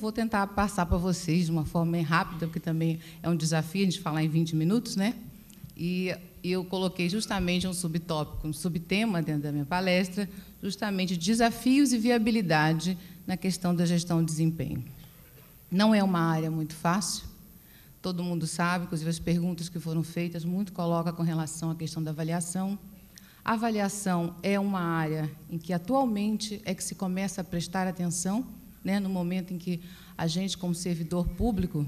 Vou tentar passar para vocês de uma forma bem rápida, porque também é um desafio a gente falar em 20 minutos, né? E eu coloquei justamente um subtópico, um subtema dentro da minha palestra, justamente desafios e viabilidade na questão da gestão de desempenho. Não é uma área muito fácil, todo mundo sabe, inclusive as perguntas que foram feitas, muito coloca com relação à questão da avaliação. A avaliação é uma área em que atualmente é que se começa a prestar atenção, né, no momento em que a gente, como servidor público,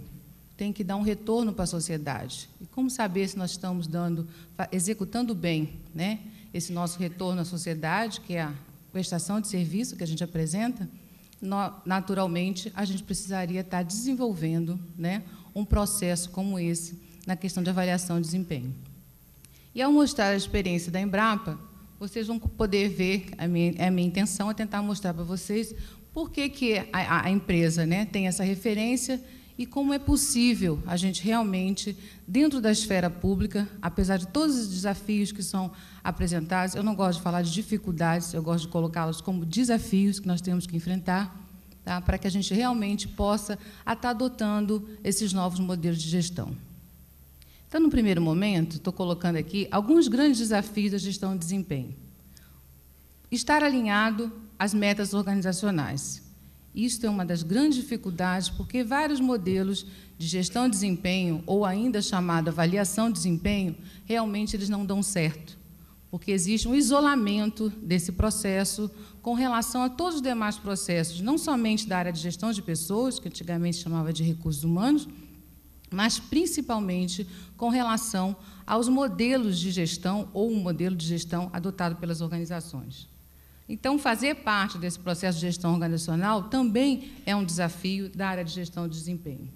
tem que dar um retorno para a sociedade. E como saber se nós estamos dando, executando bem né, esse nosso retorno à sociedade, que é a prestação de serviço que a gente apresenta? Naturalmente, a gente precisaria estar desenvolvendo né, um processo como esse na questão de avaliação de desempenho. E, ao mostrar a experiência da Embrapa, vocês vão poder ver, a minha, é a minha intenção é tentar mostrar para vocês por que, que a, a empresa né, tem essa referência e como é possível a gente realmente, dentro da esfera pública, apesar de todos os desafios que são apresentados, eu não gosto de falar de dificuldades, eu gosto de colocá-los como desafios que nós temos que enfrentar, tá? para que a gente realmente possa estar tá adotando esses novos modelos de gestão. Então, no primeiro momento, estou colocando aqui alguns grandes desafios da gestão de desempenho. Estar alinhado as metas organizacionais. Isto é uma das grandes dificuldades, porque vários modelos de gestão de desempenho, ou ainda chamado avaliação de desempenho, realmente eles não dão certo, porque existe um isolamento desse processo com relação a todos os demais processos, não somente da área de gestão de pessoas, que antigamente chamava de recursos humanos, mas principalmente com relação aos modelos de gestão ou um modelo de gestão adotado pelas organizações. Então, fazer parte desse processo de gestão organizacional também é um desafio da área de gestão de desempenho.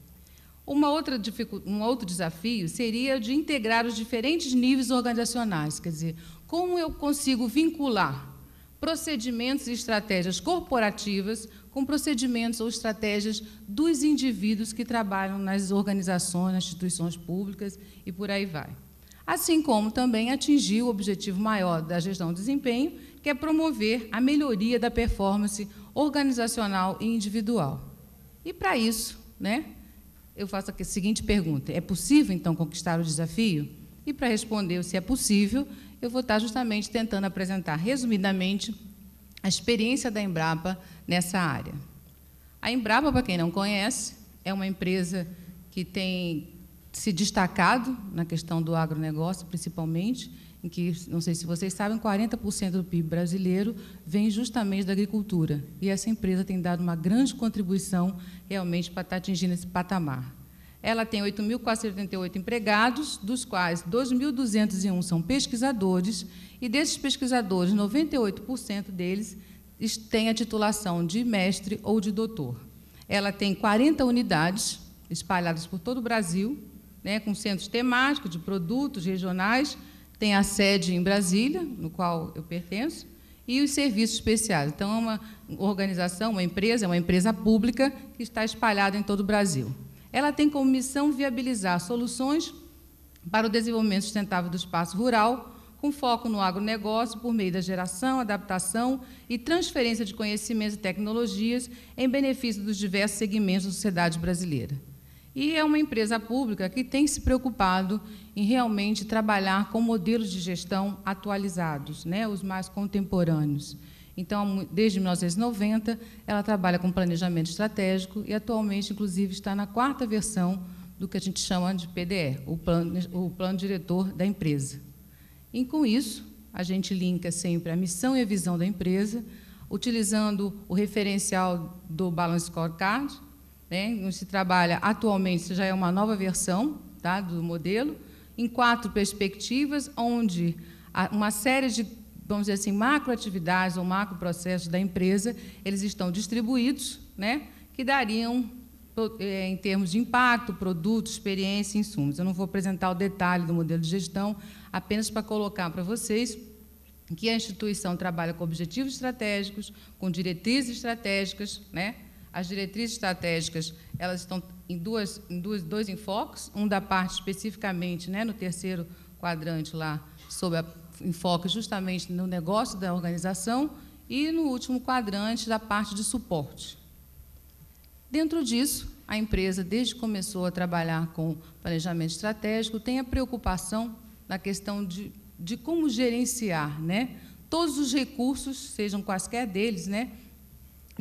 Uma outra um outro desafio seria de integrar os diferentes níveis organizacionais, quer dizer, como eu consigo vincular procedimentos e estratégias corporativas com procedimentos ou estratégias dos indivíduos que trabalham nas organizações, nas instituições públicas e por aí vai. Assim como também atingir o objetivo maior da gestão de desempenho, que é promover a melhoria da performance organizacional e individual. E para isso, né, eu faço a seguinte pergunta: é possível então conquistar o desafio? E para responder se é possível, eu vou estar justamente tentando apresentar resumidamente a experiência da Embrapa nessa área. A Embrapa, para quem não conhece, é uma empresa que tem se destacado na questão do agronegócio, principalmente, em que, não sei se vocês sabem, 40% do PIB brasileiro vem justamente da agricultura. E essa empresa tem dado uma grande contribuição realmente para estar tá atingindo esse patamar. Ela tem 8.478 empregados, dos quais 2.201 são pesquisadores, e desses pesquisadores, 98% deles têm a titulação de mestre ou de doutor. Ela tem 40 unidades espalhadas por todo o Brasil, né, com centros temáticos de produtos regionais tem a sede em Brasília, no qual eu pertenço, e os serviços especiais. Então, é uma organização, uma empresa, é uma empresa pública que está espalhada em todo o Brasil. Ela tem como missão viabilizar soluções para o desenvolvimento sustentável do espaço rural, com foco no agronegócio por meio da geração, adaptação e transferência de conhecimentos e tecnologias em benefício dos diversos segmentos da sociedade brasileira. E é uma empresa pública que tem se preocupado em realmente trabalhar com modelos de gestão atualizados, né, os mais contemporâneos. Então, desde 1990, ela trabalha com planejamento estratégico e atualmente, inclusive, está na quarta versão do que a gente chama de PDE, o plano, o plano diretor da empresa. E com isso, a gente linka sempre a missão e a visão da empresa, utilizando o referencial do Balance Scorecard, né? Se trabalha atualmente, isso já é uma nova versão tá, do modelo, em quatro perspectivas, onde uma série de, vamos dizer assim, macroatividades ou macroprocessos da empresa, eles estão distribuídos, né, que dariam é, em termos de impacto, produto, experiência, insumos. Eu não vou apresentar o detalhe do modelo de gestão, apenas para colocar para vocês que a instituição trabalha com objetivos estratégicos, com diretrizes estratégicas, né, as diretrizes estratégicas elas estão em, duas, em duas, dois enfoques, um da parte especificamente né, no terceiro quadrante lá, sobre a, enfoque justamente no negócio da organização, e no último quadrante da parte de suporte. Dentro disso, a empresa, desde que começou a trabalhar com planejamento estratégico, tem a preocupação na questão de, de como gerenciar né, todos os recursos, sejam quaisquer deles, né,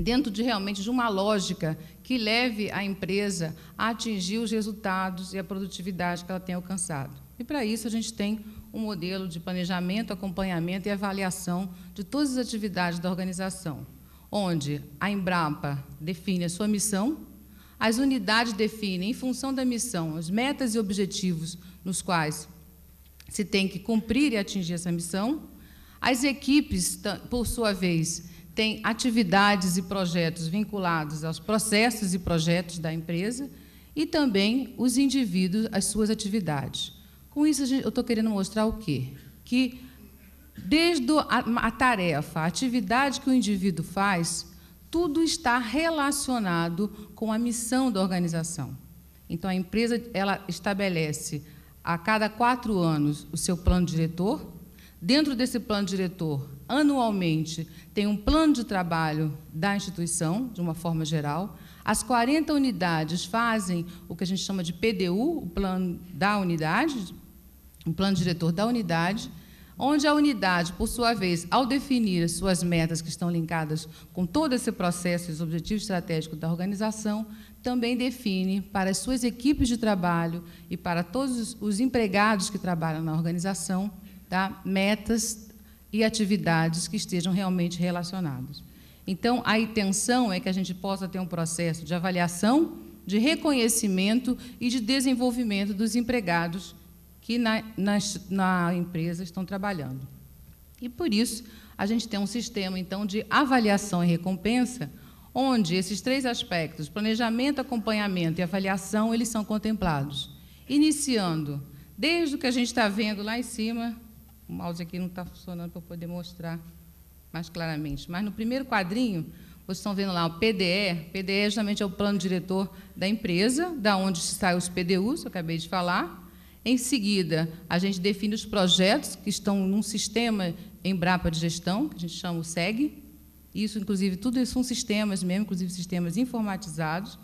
dentro de realmente de uma lógica que leve a empresa a atingir os resultados e a produtividade que ela tem alcançado. E para isso a gente tem um modelo de planejamento, acompanhamento e avaliação de todas as atividades da organização, onde a Embrapa define a sua missão, as unidades definem, em função da missão, as metas e objetivos nos quais se tem que cumprir e atingir essa missão, as equipes, por sua vez, tem atividades e projetos vinculados aos processos e projetos da empresa e também os indivíduos, as suas atividades. Com isso, eu estou querendo mostrar o quê? Que, desde a, a tarefa, a atividade que o indivíduo faz, tudo está relacionado com a missão da organização. Então, a empresa ela estabelece, a cada quatro anos, o seu plano diretor, Dentro desse plano diretor, anualmente, tem um plano de trabalho da instituição, de uma forma geral. As 40 unidades fazem o que a gente chama de PDU, o plano da unidade, o plano diretor da unidade, onde a unidade, por sua vez, ao definir as suas metas que estão linkadas com todo esse processo e os objetivos estratégicos da organização, também define para as suas equipes de trabalho e para todos os empregados que trabalham na organização tá? metas e atividades que estejam realmente relacionadas. Então, a intenção é que a gente possa ter um processo de avaliação, de reconhecimento e de desenvolvimento dos empregados que na, na empresa estão trabalhando. E por isso, a gente tem um sistema, então, de avaliação e recompensa, onde esses três aspectos, planejamento, acompanhamento e avaliação, eles são contemplados. Iniciando desde o que a gente está vendo lá em cima, o mouse aqui não está funcionando para poder mostrar mais claramente. Mas no primeiro quadrinho, vocês estão vendo lá o PDE. PDE é justamente é o plano diretor da empresa, da onde saem os PDUs, eu acabei de falar. Em seguida, a gente define os projetos que estão num sistema Embrapa de gestão, que a gente chama o SEG. Isso, inclusive, tudo isso são sistemas mesmo, inclusive sistemas informatizados.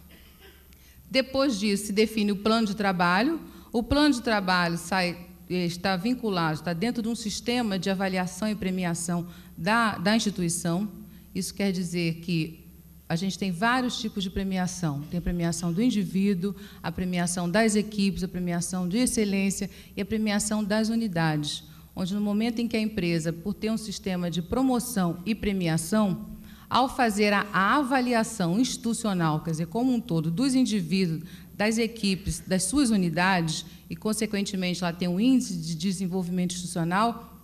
Depois disso, se define o plano de trabalho. O plano de trabalho sai está vinculado, está dentro de um sistema de avaliação e premiação da, da instituição. Isso quer dizer que a gente tem vários tipos de premiação. Tem a premiação do indivíduo, a premiação das equipes, a premiação de excelência e a premiação das unidades, onde no momento em que a empresa, por ter um sistema de promoção e premiação, ao fazer a avaliação institucional, quer dizer, como um todo, dos indivíduos, das equipes das suas unidades e, consequentemente, ela tem um índice de desenvolvimento institucional,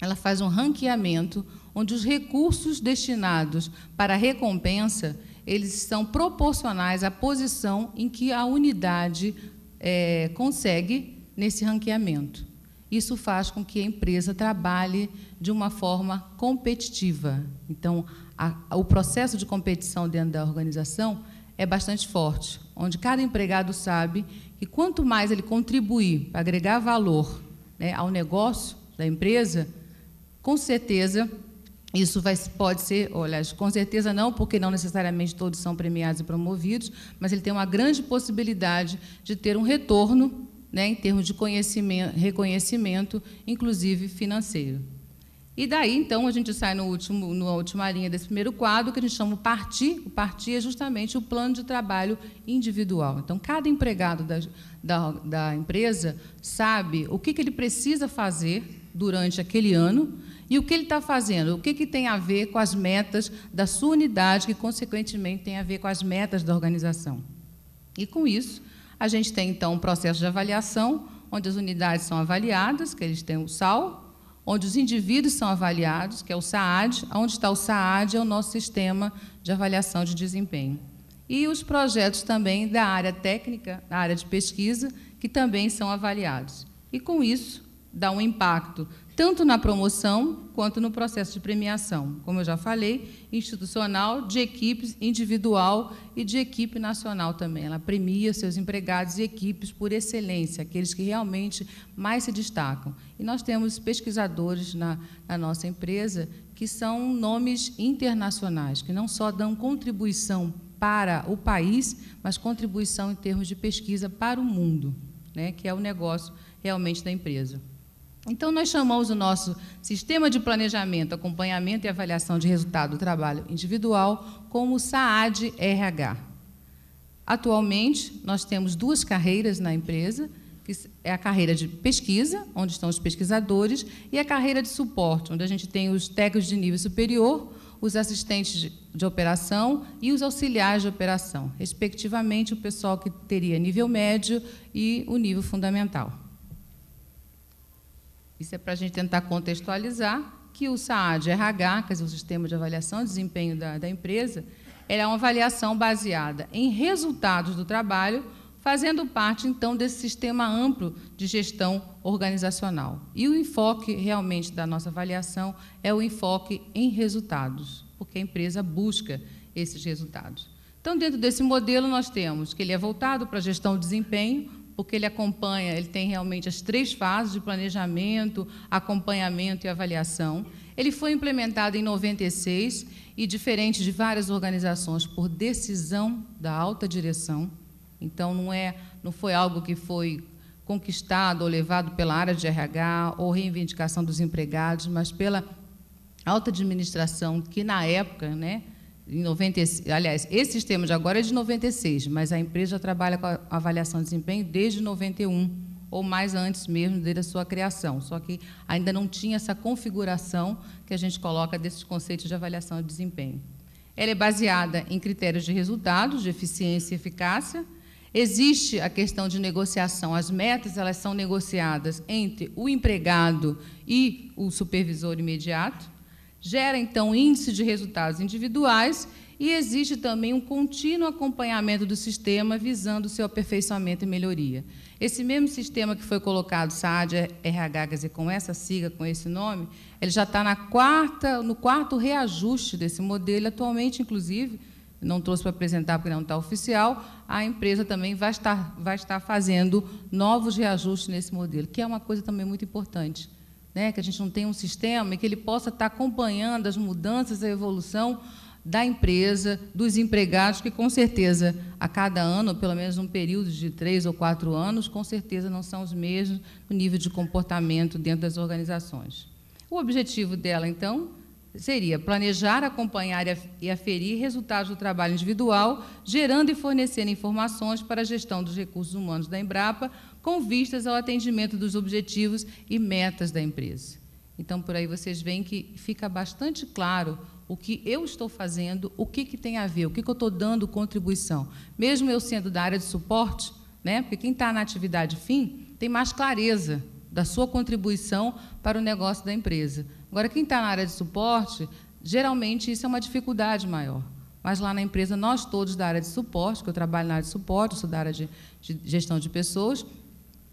ela faz um ranqueamento onde os recursos destinados para a recompensa eles são proporcionais à posição em que a unidade é, consegue nesse ranqueamento. Isso faz com que a empresa trabalhe de uma forma competitiva. Então, a, o processo de competição dentro da organização é bastante forte onde cada empregado sabe que quanto mais ele contribuir para agregar valor né, ao negócio da empresa, com certeza isso vai, pode ser, olha, com certeza não, porque não necessariamente todos são premiados e promovidos, mas ele tem uma grande possibilidade de ter um retorno né, em termos de conhecimento, reconhecimento, inclusive financeiro. E daí, então, a gente sai no último, na última linha desse primeiro quadro, que a gente chama o partir. O partir é justamente o plano de trabalho individual. Então, cada empregado da, da, da empresa sabe o que, que ele precisa fazer durante aquele ano e o que ele está fazendo, o que, que tem a ver com as metas da sua unidade, que, consequentemente, tem a ver com as metas da organização. E, com isso, a gente tem, então, um processo de avaliação, onde as unidades são avaliadas, que eles têm o SAL, onde os indivíduos são avaliados, que é o SAAD. Onde está o SAAD é o nosso sistema de avaliação de desempenho. E os projetos também da área técnica, da área de pesquisa, que também são avaliados. E com isso, dá um impacto tanto na promoção quanto no processo de premiação, como eu já falei, institucional, de equipes individual e de equipe nacional também. Ela premia seus empregados e equipes por excelência, aqueles que realmente mais se destacam. E nós temos pesquisadores na, na nossa empresa que são nomes internacionais, que não só dão contribuição para o país, mas contribuição em termos de pesquisa para o mundo, né, que é o negócio realmente da empresa. Então, nós chamamos o nosso sistema de planejamento, acompanhamento e avaliação de resultado do trabalho individual como SAAD RH. Atualmente, nós temos duas carreiras na empresa, que é a carreira de pesquisa, onde estão os pesquisadores, e a carreira de suporte, onde a gente tem os técnicos de nível superior, os assistentes de, de operação e os auxiliares de operação, respectivamente o pessoal que teria nível médio e o nível fundamental. Isso é para a gente tentar contextualizar que o SAAD RH, que é o Sistema de Avaliação de Desempenho da, da Empresa, é uma avaliação baseada em resultados do trabalho, fazendo parte, então, desse sistema amplo de gestão organizacional. E o enfoque, realmente, da nossa avaliação é o enfoque em resultados, porque a empresa busca esses resultados. Então, dentro desse modelo, nós temos que ele é voltado para a gestão de desempenho, porque ele acompanha, ele tem realmente as três fases de planejamento, acompanhamento e avaliação. Ele foi implementado em 96 e diferente de várias organizações por decisão da alta direção. Então não é, não foi algo que foi conquistado ou levado pela área de RH ou reivindicação dos empregados, mas pela alta administração que na época, né, em 90, aliás, esse sistema de agora é de 96, mas a empresa trabalha com a avaliação de desempenho desde 91 ou mais antes mesmo desde a sua criação. Só que ainda não tinha essa configuração que a gente coloca desses conceitos de avaliação de desempenho. Ela é baseada em critérios de resultados, de eficiência e eficácia. Existe a questão de negociação. As metas elas são negociadas entre o empregado e o supervisor imediato. Gera, então, índice de resultados individuais e existe também um contínuo acompanhamento do sistema visando seu aperfeiçoamento e melhoria. Esse mesmo sistema que foi colocado, SAD, RHZ, com essa sigla, com esse nome, ele já está na quarta, no quarto reajuste desse modelo. Atualmente, inclusive, não trouxe para apresentar porque não está oficial, a empresa também vai estar, vai estar fazendo novos reajustes nesse modelo, que é uma coisa também muito importante né, que a gente não tem um sistema e que ele possa estar acompanhando as mudanças, a evolução da empresa, dos empregados, que com certeza a cada ano, ou pelo menos um período de três ou quatro anos, com certeza não são os mesmos o nível de comportamento dentro das organizações. O objetivo dela, então, seria planejar, acompanhar e aferir resultados do trabalho individual, gerando e fornecendo informações para a gestão dos recursos humanos da Embrapa, com vistas ao atendimento dos objetivos e metas da empresa. Então, por aí vocês veem que fica bastante claro o que eu estou fazendo, o que, que tem a ver, o que, que eu estou dando contribuição. Mesmo eu sendo da área de suporte, né, porque quem está na atividade fim tem mais clareza da sua contribuição para o negócio da empresa. Agora, quem está na área de suporte, geralmente isso é uma dificuldade maior. Mas lá na empresa, nós todos da área de suporte, que eu trabalho na área de suporte, eu sou da área de, de gestão de pessoas,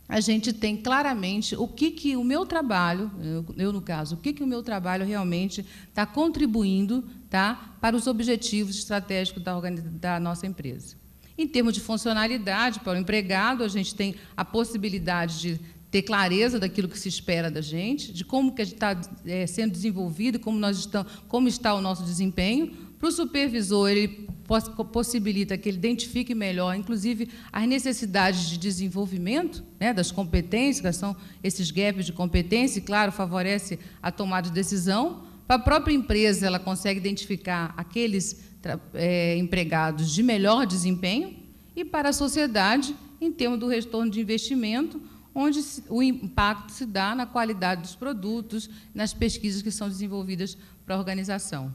a gente tem claramente o que, que o meu trabalho, eu, no caso, o que, que o meu trabalho realmente está contribuindo tá, para os objetivos estratégicos da, da nossa empresa. Em termos de funcionalidade para o empregado, a gente tem a possibilidade de ter clareza daquilo que se espera da gente, de como que está é, sendo desenvolvido, como, nós estamos, como está o nosso desempenho, para o supervisor, ele possibilita que ele identifique melhor, inclusive, as necessidades de desenvolvimento né, das competências, que são esses gaps de competência, e, claro, favorece a tomada de decisão. Para a própria empresa, ela consegue identificar aqueles é, empregados de melhor desempenho, e para a sociedade, em termos do retorno de investimento, onde o impacto se dá na qualidade dos produtos, nas pesquisas que são desenvolvidas para a organização.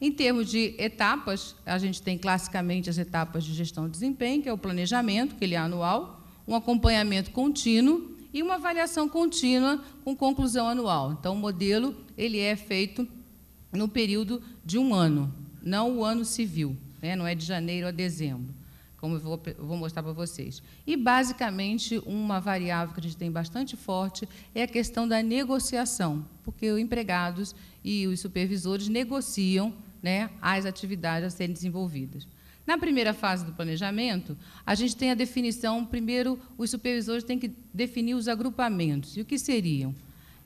Em termos de etapas, a gente tem classicamente as etapas de gestão de desempenho, que é o planejamento, que ele é anual, um acompanhamento contínuo e uma avaliação contínua com conclusão anual. Então, o modelo ele é feito no período de um ano, não o ano civil, né? não é de janeiro a dezembro, como eu vou, eu vou mostrar para vocês. E, basicamente, uma variável que a gente tem bastante forte é a questão da negociação, porque os empregados e os supervisores negociam né, atividades a serem desenvolvidas. Na primeira fase do planejamento, a gente tem a definição, primeiro, os supervisores têm que definir os agrupamentos. E o que seriam?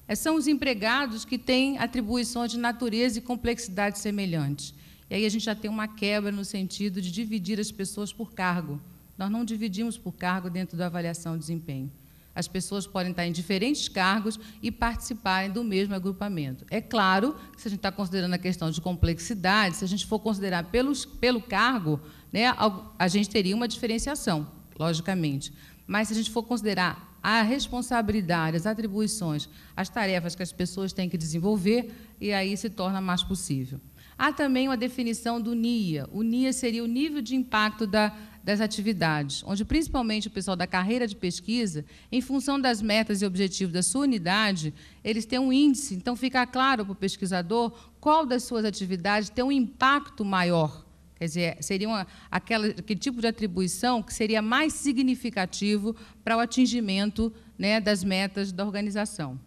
É, são os empregados que têm atribuições de natureza e complexidade semelhantes. E aí a gente já tem uma quebra no sentido de dividir as pessoas por cargo. Nós não dividimos por cargo dentro da avaliação de desempenho. As pessoas podem estar em diferentes cargos e participarem do mesmo agrupamento. É claro que, se a gente está considerando a questão de complexidade, se a gente for considerar pelos, pelo cargo, né, a gente teria uma diferenciação, logicamente. Mas, se a gente for considerar a responsabilidade, as atribuições, as tarefas que as pessoas têm que desenvolver, e aí se torna mais possível. Há também uma definição do NIA. O NIA seria o nível de impacto da das atividades, onde principalmente o pessoal da carreira de pesquisa, em função das metas e objetivos da sua unidade, eles têm um índice. Então, fica claro para o pesquisador qual das suas atividades tem um impacto maior. Quer dizer, seria uma, aquela, aquele tipo de atribuição que seria mais significativo para o atingimento né, das metas da organização.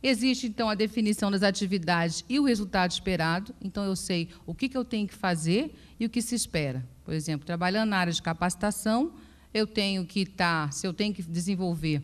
Existe, então, a definição das atividades e o resultado esperado. Então, eu sei o que, que eu tenho que fazer e o que se espera. Por exemplo, trabalhando na área de capacitação, eu tenho que estar, tá, se eu tenho que desenvolver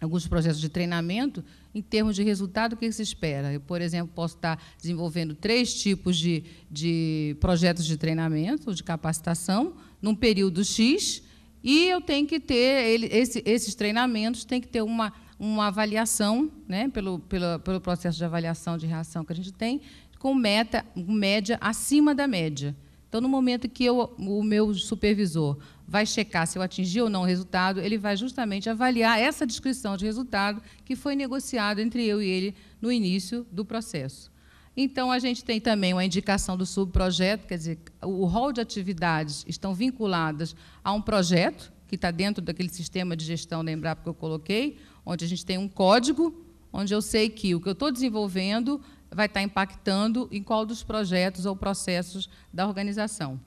alguns processos de treinamento, em termos de resultado, o que se espera? Eu, por exemplo, posso estar tá desenvolvendo três tipos de, de projetos de treinamento, de capacitação, num período X, e eu tenho que ter, ele, esse, esses treinamentos têm que ter uma, uma avaliação, né, pelo, pelo, pelo processo de avaliação de reação que a gente tem, com meta, média acima da média. Então, no momento que eu, o meu supervisor vai checar se eu atingi ou não o resultado, ele vai justamente avaliar essa descrição de resultado que foi negociado entre eu e ele no início do processo. Então, a gente tem também uma indicação do subprojeto, quer dizer, o rol de atividades estão vinculadas a um projeto, que está dentro daquele sistema de gestão da Embrapa que eu coloquei, onde a gente tem um código, onde eu sei que o que eu estou desenvolvendo vai estar tá impactando em qual dos projetos ou processos da organização.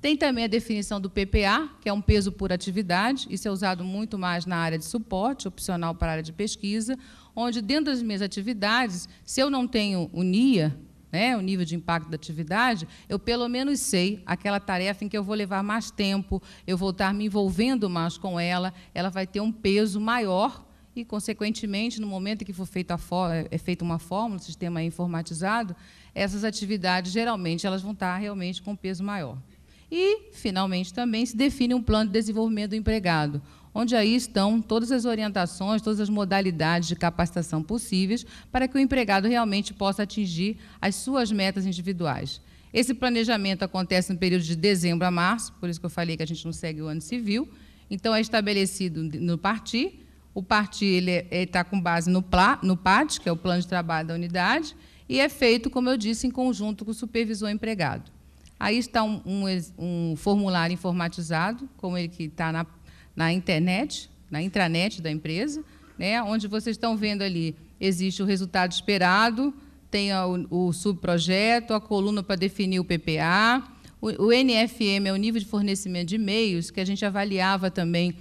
Tem também a definição do PPA, que é um peso por atividade, isso é usado muito mais na área de suporte, opcional para a área de pesquisa, onde, dentro das minhas atividades, se eu não tenho o NIA, né, o nível de impacto da atividade, eu pelo menos sei aquela tarefa em que eu vou levar mais tempo, eu vou estar me envolvendo mais com ela, ela vai ter um peso maior e, consequentemente, no momento em que for feita é, é feita uma fórmula, o sistema é informatizado, essas atividades geralmente elas vão estar realmente com peso maior. E, finalmente, também se define um plano de desenvolvimento do empregado, onde aí estão todas as orientações, todas as modalidades de capacitação possíveis para que o empregado realmente possa atingir as suas metas individuais. Esse planejamento acontece no período de dezembro a março, por isso que eu falei que a gente não segue o ano civil. Então, é estabelecido no partir o PARTI ele é, está com base no, PLA, no PAT, que é o Plano de Trabalho da Unidade, e é feito, como eu disse, em conjunto com o supervisor empregado. Aí está um, um, um formulário informatizado, como ele que está na, na internet, na intranet da empresa, né, onde vocês estão vendo ali, existe o resultado esperado, tem o, o subprojeto, a coluna para definir o PPA, o, o NFM é o nível de fornecimento de e-mails, que a gente avaliava também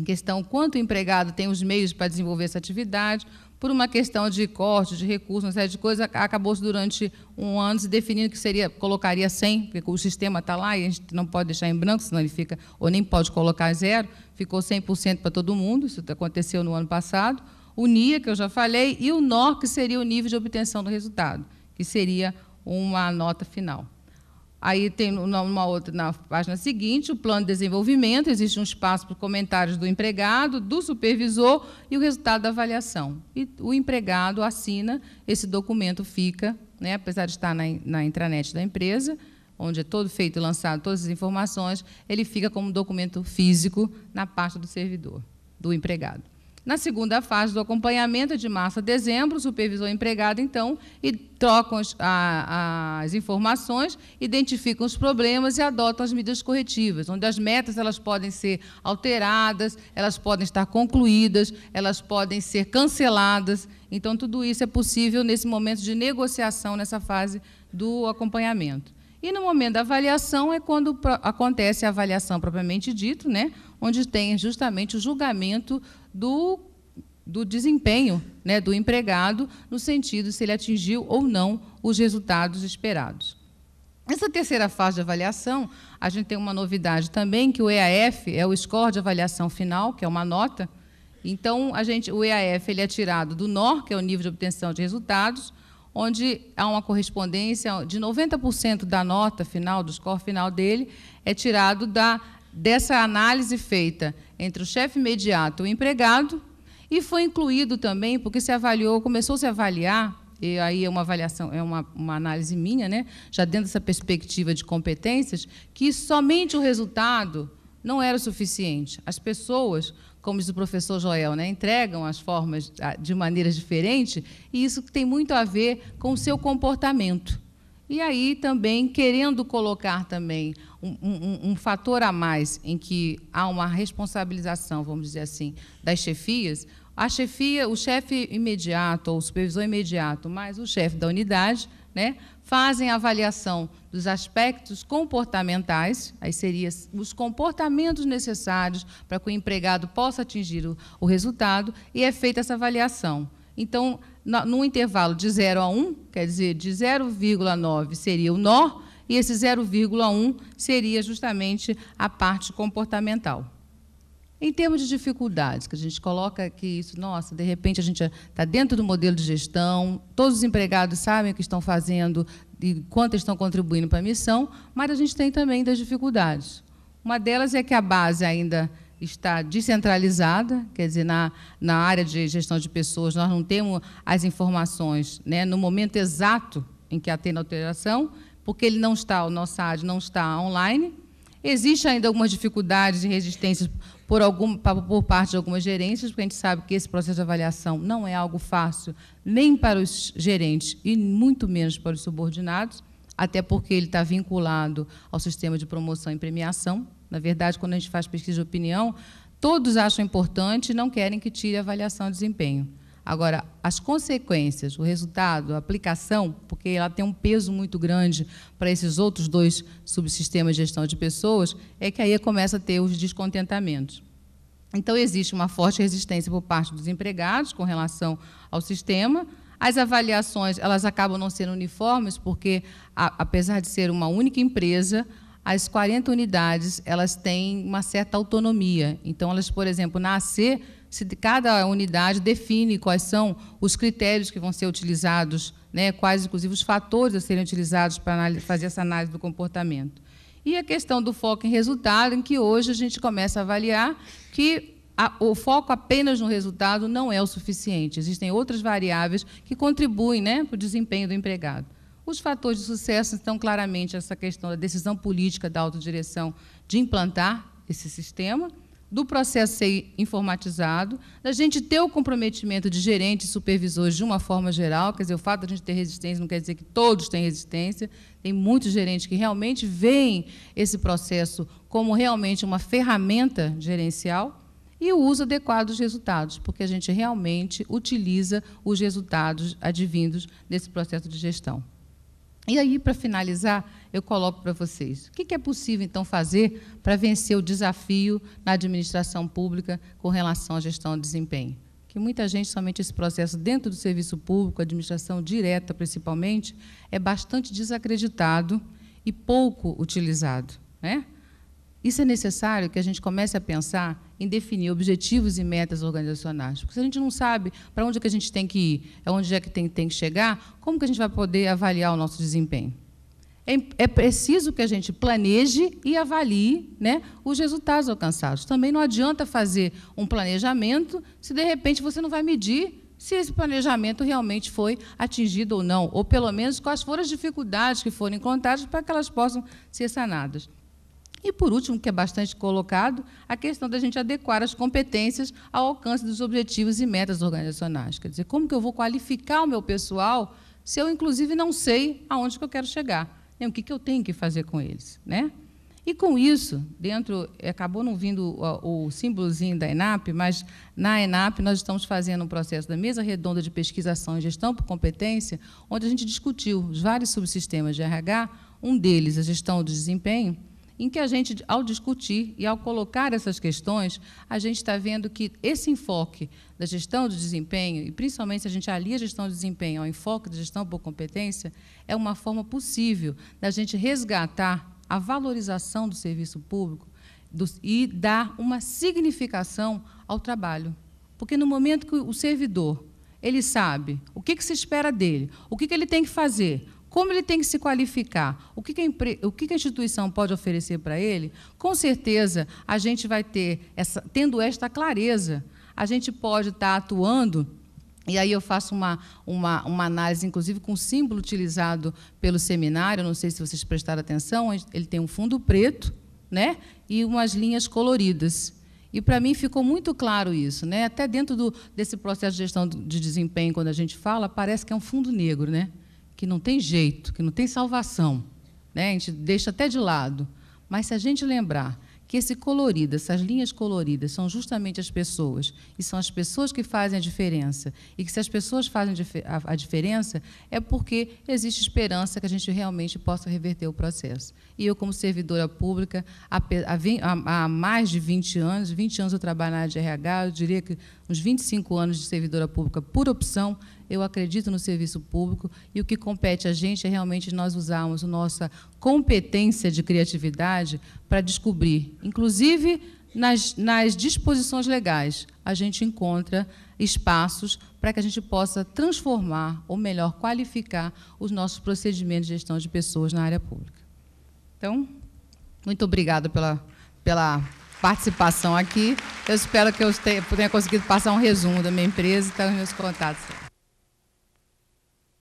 em questão quanto o empregado tem os meios para desenvolver essa atividade, por uma questão de corte, de recursos, uma série de coisas, acabou-se durante um ano se definindo que seria, colocaria 100, porque o sistema está lá e a gente não pode deixar em branco, senão ele fica, ou nem pode colocar zero, ficou 100% para todo mundo, isso aconteceu no ano passado, o NIA, que eu já falei, e o NOR, que seria o nível de obtenção do resultado, que seria uma nota final. Aí tem uma outra na página seguinte, o plano de desenvolvimento, existe um espaço para comentários do empregado, do supervisor e o resultado da avaliação. E o empregado assina, esse documento fica, né, apesar de estar na, na intranet da empresa, onde é todo feito e lançado todas as informações, ele fica como documento físico na pasta do servidor, do empregado. Na segunda fase do acompanhamento, de março a dezembro, o supervisor empregado, então, e trocam as, a, as, informações, identificam os problemas e adotam as medidas corretivas, onde as metas elas podem ser alteradas, elas podem estar concluídas, elas podem ser canceladas. Então, tudo isso é possível nesse momento de negociação, nessa fase do acompanhamento. E no momento da avaliação é quando acontece a avaliação propriamente dito, né, onde tem justamente o julgamento do, do desempenho né, do empregado, no sentido se ele atingiu ou não os resultados esperados. Essa terceira fase de avaliação, a gente tem uma novidade também, que o EAF é o score de avaliação final, que é uma nota. Então, a gente, o EAF ele é tirado do NOR, que é o nível de obtenção de resultados, onde há uma correspondência de 90% da nota final, do score final dele, é tirado da, dessa análise feita entre o chefe imediato e o empregado, e foi incluído também, porque se avaliou, começou -se a se avaliar, e aí é uma avaliação, é uma, uma análise minha, né? já dentro dessa perspectiva de competências, que somente o resultado não era suficiente. As pessoas como diz o professor Joel, né, entregam as formas ah, de maneiras diferentes, e isso tem muito a ver com o seu comportamento. E aí também querendo colocar também um, um, um, fator a mais em que há uma responsabilização, vamos dizer assim, das chefias. A chefia, o chefe imediato ou o supervisor imediato, mais o chefe da unidade né, fazem avaliação dos aspectos comportamentais, aí seriam os comportamentos necessários para que o empregado possa atingir o, o resultado, e é feita essa avaliação. Então, no, intervalo de 0 a 1, um, quer dizer, de 0,9 seria o nó, e esse 0,1 seria justamente a parte comportamental. Em termos de dificuldades, que a gente coloca aqui isso, nossa, de repente a gente está dentro do modelo de gestão, todos os empregados sabem o que estão fazendo e quanto estão contribuindo para a missão, mas a gente tem também das dificuldades. Uma delas é que a base ainda está descentralizada, quer dizer, na, na área de gestão de pessoas, nós não temos as informações né, no momento exato em que atende a alteração, porque ele não está, o nosso SAD, não está online, Existe ainda algumas dificuldades e resistências por, algum, por parte de algumas gerências, porque a gente sabe que esse processo de avaliação não é algo fácil nem para os gerentes e muito menos para os subordinados, até porque ele está vinculado ao sistema de promoção e premiação. Na verdade, quando a gente faz pesquisa de opinião, todos acham importante e não querem que tire a avaliação de desempenho. Agora, as consequências, o resultado, a aplicação, porque ela tem um peso muito grande para esses outros dois subsistemas de gestão de pessoas, é que aí começa a ter os descontentamentos. Então, existe uma forte resistência por parte dos empregados com relação ao sistema. As avaliações elas acabam não sendo uniformes, porque, a, apesar de ser uma única empresa, as 40 unidades elas têm uma certa autonomia. Então, elas, por exemplo, na AC, se cada unidade define quais são os critérios que vão ser utilizados, né, quais, inclusive, os fatores a serem utilizados para fazer essa análise do comportamento. E a questão do foco em resultado, em que hoje a gente começa a avaliar que a, o foco apenas no resultado não é o suficiente. Existem outras variáveis que contribuem né, para o desempenho do empregado. Os fatores de sucesso, estão claramente, essa questão da decisão política da autodireção de implantar esse sistema, do processo ser informatizado, da gente ter o comprometimento de gerentes e supervisores de uma forma geral, quer dizer, o fato de a gente ter resistência não quer dizer que todos têm resistência, tem muitos gerentes que realmente veem esse processo como realmente uma ferramenta gerencial e o uso adequado dos resultados, porque a gente realmente utiliza os resultados advindos desse processo de gestão. E aí, para finalizar, eu coloco para vocês: o que é possível, então, fazer para vencer o desafio na administração pública com relação à gestão de desempenho? Que muita gente, somente esse processo dentro do serviço público, administração direta principalmente, é bastante desacreditado e pouco utilizado. Né? Isso é necessário que a gente comece a pensar em definir objetivos e metas organizacionais. Porque se a gente não sabe para onde é que a gente tem que ir, aonde é, é que tem, tem que chegar, como que a gente vai poder avaliar o nosso desempenho? É, é, preciso que a gente planeje e avalie né, os resultados alcançados. Também não adianta fazer um planejamento se, de repente, você não vai medir se esse planejamento realmente foi atingido ou não, ou pelo menos quais foram as dificuldades que foram encontradas para que elas possam ser sanadas. E, por último, que é bastante colocado, a questão da gente adequar as competências ao alcance dos objetivos e metas organizacionais. Quer dizer, como que eu vou qualificar o meu pessoal se eu, inclusive, não sei aonde que eu quero chegar? Né? O que, que eu tenho que fazer com eles? Né? E, com isso, dentro, acabou não vindo o, o símbolozinho da ENAP, mas na ENAP nós estamos fazendo um processo da mesa redonda de pesquisação e gestão por competência, onde a gente discutiu os vários subsistemas de RH, um deles, a gestão do desempenho, em que a gente, ao discutir e ao colocar essas questões, a gente está vendo que esse enfoque da gestão do desempenho, e principalmente se a gente alia a gestão do desempenho ao enfoque da gestão por competência, é uma forma possível da gente resgatar a valorização do serviço público do, e dar uma significação ao trabalho. Porque no momento que o servidor ele sabe o que, que se espera dele, o que, que ele tem que fazer, como ele tem que se qualificar? O que, a, o que a instituição pode oferecer para ele? Com certeza, a gente vai ter, essa, tendo esta clareza, a gente pode estar tá atuando e aí eu faço uma, uma, uma, análise, inclusive, com o símbolo utilizado pelo seminário, não sei se vocês prestaram atenção, ele tem um fundo preto né, e umas linhas coloridas. E, para mim, ficou muito claro isso. Né? Até dentro do, desse processo de gestão de desempenho, quando a gente fala, parece que é um fundo negro. Né? que não tem jeito, que não tem salvação, né? a gente deixa até de lado. Mas se a gente lembrar que esse colorido, essas linhas coloridas, são justamente as pessoas, e são as pessoas que fazem a diferença, e que se as pessoas fazem a diferença, é porque existe esperança que a gente realmente possa reverter o processo. E eu, como servidora pública, há mais de 20 anos, 20 anos eu trabalho na área de RH, eu diria que uns 25 anos de servidora pública por opção, eu acredito no serviço público e o que compete a gente é realmente nós usarmos nossa competência de criatividade para descobrir, inclusive nas, nas disposições legais, a gente encontra espaços para que a gente possa transformar, ou melhor, qualificar os nossos procedimentos de gestão de pessoas na área pública. Então, muito obrigada pela, pela participação aqui. Eu espero que eu tenha conseguido passar um resumo da minha empresa e então, meus contatos.